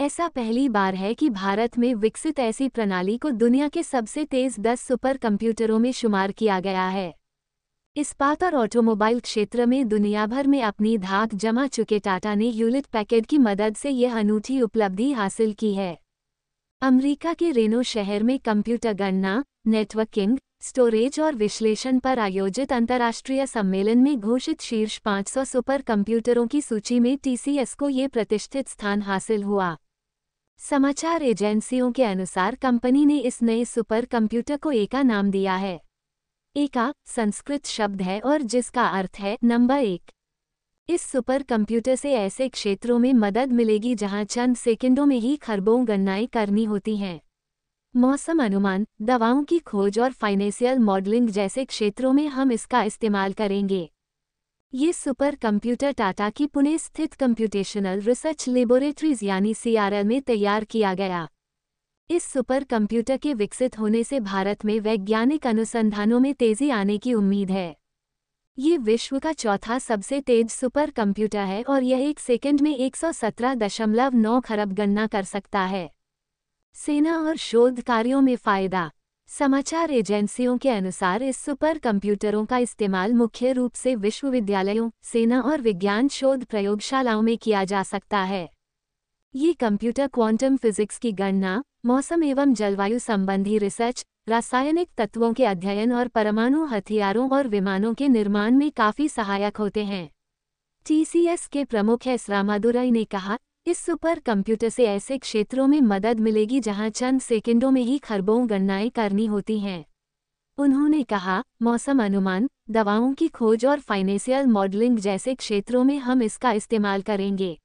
ऐसा पहली बार है कि भारत में विकसित ऐसी प्रणाली को दुनिया के सबसे तेज 10 सुपर कंप्यूटरों में शुमार किया गया है इस्पात और ऑटोमोबाइल क्षेत्र में दुनिया भर में अपनी धाक जमा चुके टाटा ने यूलिट पैकेट की मदद से यह अनूठी उपलब्धि हासिल की है अमेरिका के रेनो शहर में कंप्यूटर गणना नेटवर्किंग स्टोरेज और विश्लेषण पर आयोजित अंतर्राष्ट्रीय सम्मेलन में घोषित शीर्ष 500 सुपर कंप्यूटरों की सूची में टीसीएस को ये प्रतिष्ठित स्थान हासिल हुआ समाचार एजेंसियों के अनुसार कंपनी ने इस नए सुपर कंप्यूटर को एका नाम दिया है एका संस्कृत शब्द है और जिसका अर्थ है नंबर एक इस सुपर कंप्यूटर से ऐसे क्षेत्रों में मदद मिलेगी जहां चंद सेकंडों में ही खरबों गणनाएं करनी होती हैं मौसम अनुमान दवाओं की खोज और फाइनेंशियल मॉडलिंग जैसे क्षेत्रों में हम इसका इस्तेमाल करेंगे ये सुपर कंप्यूटर टाटा की पुणे स्थित कंप्यूटेशनल रिसर्च लेबोरेटरीज यानी सीआरएल में तैयार किया गया इस सुपर कंप्यूटर के विकसित होने से भारत में वैज्ञानिक अनुसंधानों में तेजी आने की उम्मीद है ये विश्व का चौथा सबसे तेज सुपर कंप्यूटर है और यह एक सेकंड में नौ खरब गणना कर सकता है सेना और शोध कार्यों में फ़ायदा समाचार एजेंसियों के अनुसार इस सुपर कंप्यूटरों का इस्तेमाल मुख्य रूप से विश्वविद्यालयों सेना और विज्ञान शोध प्रयोगशालाओं में किया जा सकता है ये कंप्यूटर क्वांटम फिजिक्स की गणना मौसम एवं जलवायु संबंधी रिसर्च रासायनिक तत्वों के अध्ययन और परमाणु हथियारों और विमानों के निर्माण में काफ़ी सहायक होते हैं टीसीएस के प्रमुख एस रामादुरई ने कहा इस सुपर कंप्यूटर से ऐसे क्षेत्रों में मदद मिलेगी जहां चंद सेकंडों में ही खरबों गणनाएं करनी होती हैं उन्होंने कहा मौसम अनुमान दवाओं की खोज और फाइनेंशियल मॉडलिंग जैसे क्षेत्रों में हम इसका इस्तेमाल करेंगे